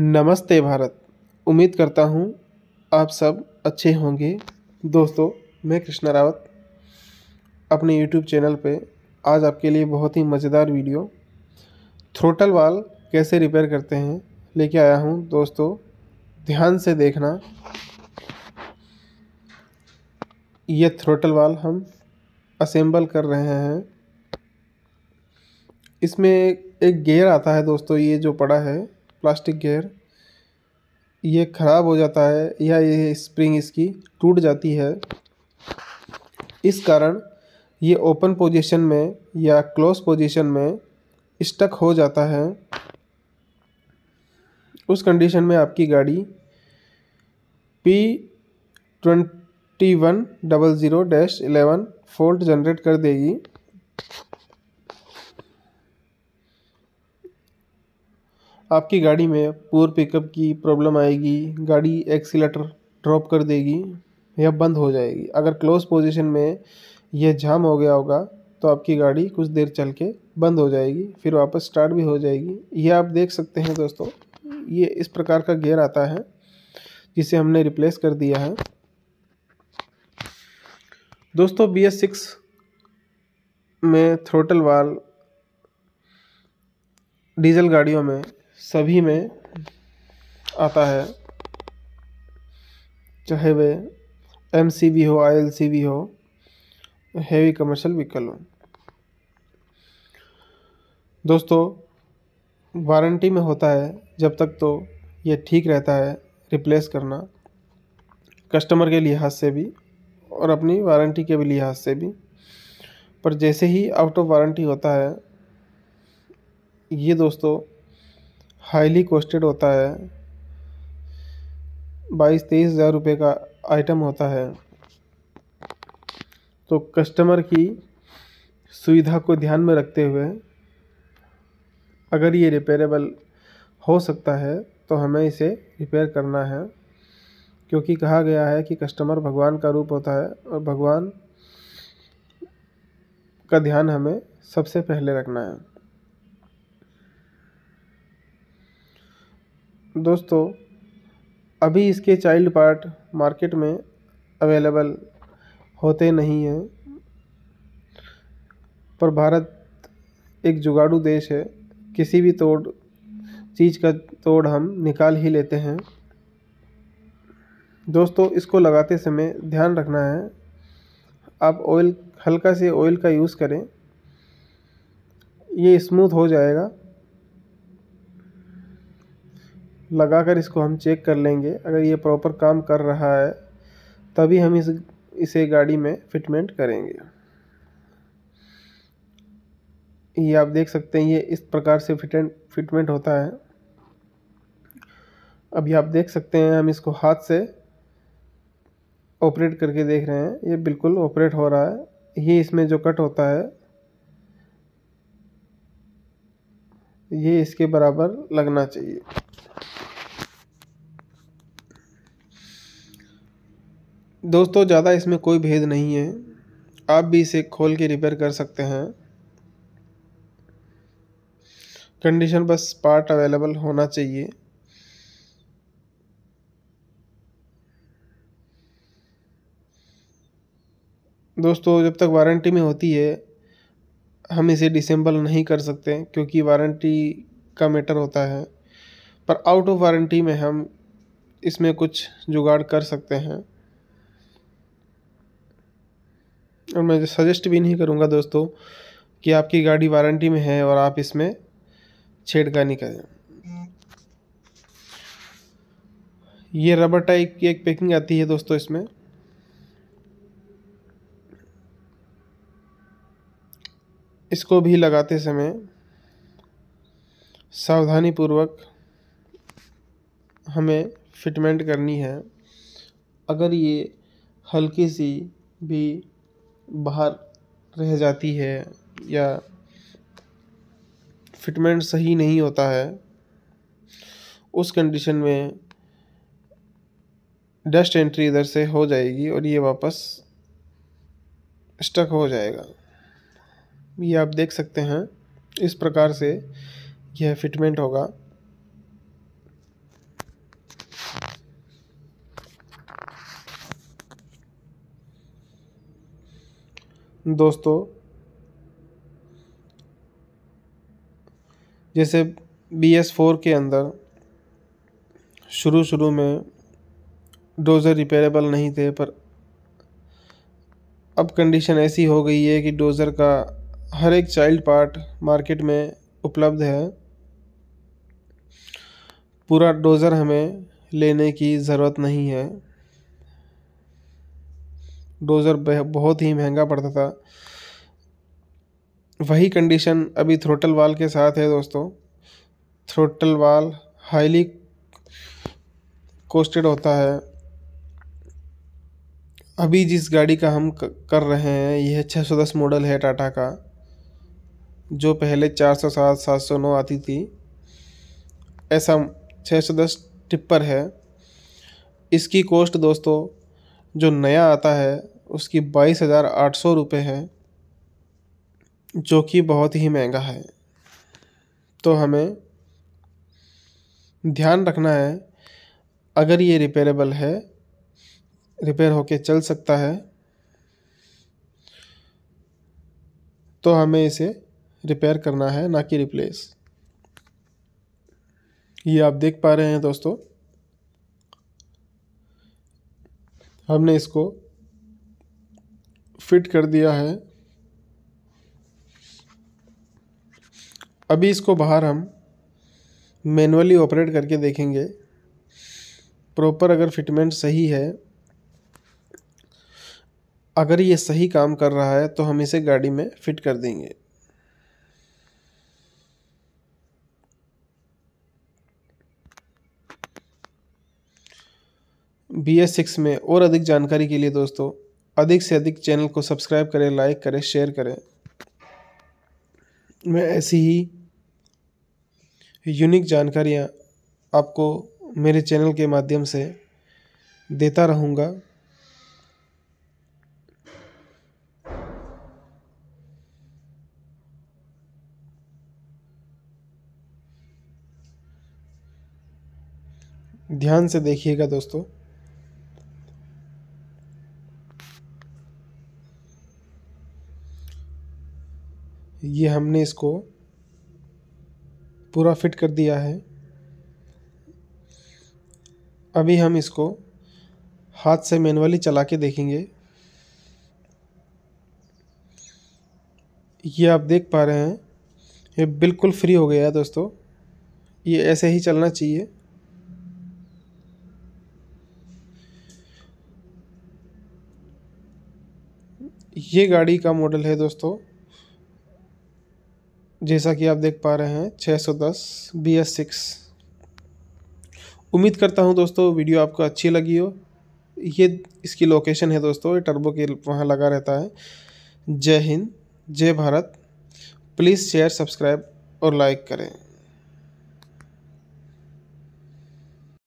नमस्ते भारत उम्मीद करता हूँ आप सब अच्छे होंगे दोस्तों मैं कृष्णा रावत अपने यूट्यूब चैनल पे आज आपके लिए बहुत ही मज़ेदार वीडियो थ्रोटल वाल कैसे रिपेयर करते हैं लेके आया हूँ दोस्तों ध्यान से देखना ये थ्रोटल वाल हम असेंबल कर रहे हैं इसमें एक गेयर आता है दोस्तों ये जो पड़ा है प्लास्टिक गेयर ये ख़राब हो जाता है या ये स्प्रिंग इसकी टूट जाती है इस कारण ये ओपन पोजीशन में या क्लोज पोजीशन में स्टक हो जाता है उस कंडीशन में आपकी गाड़ी P twenty one double zero dash eleven fault generate कर देगी आपकी गाड़ी में पूर पिकअप की प्रॉब्लम आएगी गाड़ी एक्सीटर ड्रॉप कर देगी या बंद हो जाएगी अगर क्लोज पोजीशन में यह जाम हो गया होगा तो आपकी गाड़ी कुछ देर चल के बंद हो जाएगी फिर वापस स्टार्ट भी हो जाएगी यह आप देख सकते हैं दोस्तों ये इस प्रकार का गेयर आता है जिसे हमने रिप्लेस कर दिया है दोस्तों बी एस सिक्स में थ्रोटल वाल डीजल गाड़ियों में सभी में आता है चाहे वे एम सी बी हो आई एल सी बी हो हैवी कमर्शियल व्हीकल हो दोस्तों वारंटी में होता है जब तक तो ये ठीक रहता है रिप्लेस करना कस्टमर के लिहाज से भी और अपनी वारंटी के भी लिहाज से भी पर जैसे ही आउट ऑफ वारंटी होता है ये दोस्तों हाईली कोस्टेड होता है बाईस तेईस हज़ार रुपये का आइटम होता है तो कस्टमर की सुविधा को ध्यान में रखते हुए अगर ये रिपेयरेबल हो सकता है तो हमें इसे रिपेयर करना है क्योंकि कहा गया है कि कस्टमर भगवान का रूप होता है और भगवान का ध्यान हमें सबसे पहले रखना है दोस्तों अभी इसके चाइल्ड पार्ट मार्केट में अवेलेबल होते नहीं हैं पर भारत एक जुगाड़ू देश है किसी भी तोड़ चीज़ का तोड़ हम निकाल ही लेते हैं दोस्तों इसको लगाते समय ध्यान रखना है आप ऑयल हल्का से ऑयल का यूज़ करें ये स्मूथ हो जाएगा लगाकर इसको हम चेक कर लेंगे अगर ये प्रॉपर काम कर रहा है तभी हम इस इसे गाड़ी में फिटमेंट करेंगे ये आप देख सकते हैं ये इस प्रकार से फिटेंट फिटमेंट होता है अभी आप देख सकते हैं हम इसको हाथ से ऑपरेट करके देख रहे हैं ये बिल्कुल ऑपरेट हो रहा है ये इसमें जो कट होता है ये इसके बराबर लगना चाहिए दोस्तों ज़्यादा इसमें कोई भेद नहीं है आप भी इसे खोल के रिपेयर कर सकते हैं कंडीशन बस पार्ट अवेलेबल होना चाहिए दोस्तों जब तक वारंटी में होती है हम इसे डिसेंबल नहीं कर सकते क्योंकि वारंटी का मैटर होता है पर आउट ऑफ वारंटी में हम इसमें कुछ जुगाड़ कर सकते हैं और मैं सजेस्ट तो भी नहीं करूँगा दोस्तों कि आपकी गाड़ी वारंटी में है और आप इसमें छेड़खानी करें ये रबर टाइप की एक पैकिंग आती है दोस्तों इसमें इसको भी लगाते समय सावधानी पूर्वक हमें फिटमेंट करनी है अगर ये हल्की सी भी बाहर रह जाती है या फिटमेंट सही नहीं होता है उस कंडीशन में डस्ट एंट्री इधर से हो जाएगी और ये वापस स्टक हो जाएगा ये आप देख सकते हैं इस प्रकार से यह फिटमेंट होगा दोस्तों जैसे बी एस फोर के अंदर शुरू शुरू में डोज़र रिपेयरेबल नहीं थे पर अब कंडीशन ऐसी हो गई है कि डोज़र का हर एक चाइल्ड पार्ट मार्केट में उपलब्ध है पूरा डोज़र हमें लेने की ज़रूरत नहीं है डोज़र बहुत ही महंगा पड़ता था वही कंडीशन अभी थ्रोटल वाल के साथ है दोस्तों थ्रोटल वाल हाईली कोस्टेड होता है अभी जिस गाड़ी का हम कर रहे हैं यह 610 मॉडल है टाटा का जो पहले 407 709 आती थी ऐसा 610 टिप्पर है इसकी कॉस्ट दोस्तों जो नया आता है उसकी बाईस हज़ार आठ सौ रुपये है जो कि बहुत ही महंगा है तो हमें ध्यान रखना है अगर ये रिपेयरेबल है रिपेयर होके चल सकता है तो हमें इसे रिपेयर करना है ना कि रिप्लेस ये आप देख पा रहे हैं दोस्तों हमने इसको फिट कर दिया है अभी इसको बाहर हम मैनुअली ऑपरेट करके देखेंगे प्रॉपर अगर फिटमेंट सही है अगर ये सही काम कर रहा है तो हम इसे गाड़ी में फिट कर देंगे बी एस सिक्स में और अधिक जानकारी के लिए दोस्तों अधिक से अधिक चैनल को सब्सक्राइब करें लाइक करें शेयर करें मैं ऐसी ही यूनिक जानकारियाँ आपको मेरे चैनल के माध्यम से देता रहूँगा ध्यान से देखिएगा दोस्तों ये हमने इसको पूरा फिट कर दिया है अभी हम इसको हाथ से मैनुअली चला के देखेंगे ये आप देख पा रहे हैं ये बिल्कुल फ्री हो गया है दोस्तों ये ऐसे ही चलना चाहिए ये गाड़ी का मॉडल है दोस्तों जैसा कि आप देख पा रहे हैं 610 बी एस सिक्स उम्मीद करता हूं दोस्तों वीडियो आपको अच्छी लगी हो ये इसकी लोकेशन है दोस्तों ये टर्बो के वहाँ लगा रहता है जय हिंद जय भारत प्लीज़ शेयर सब्सक्राइब और लाइक करें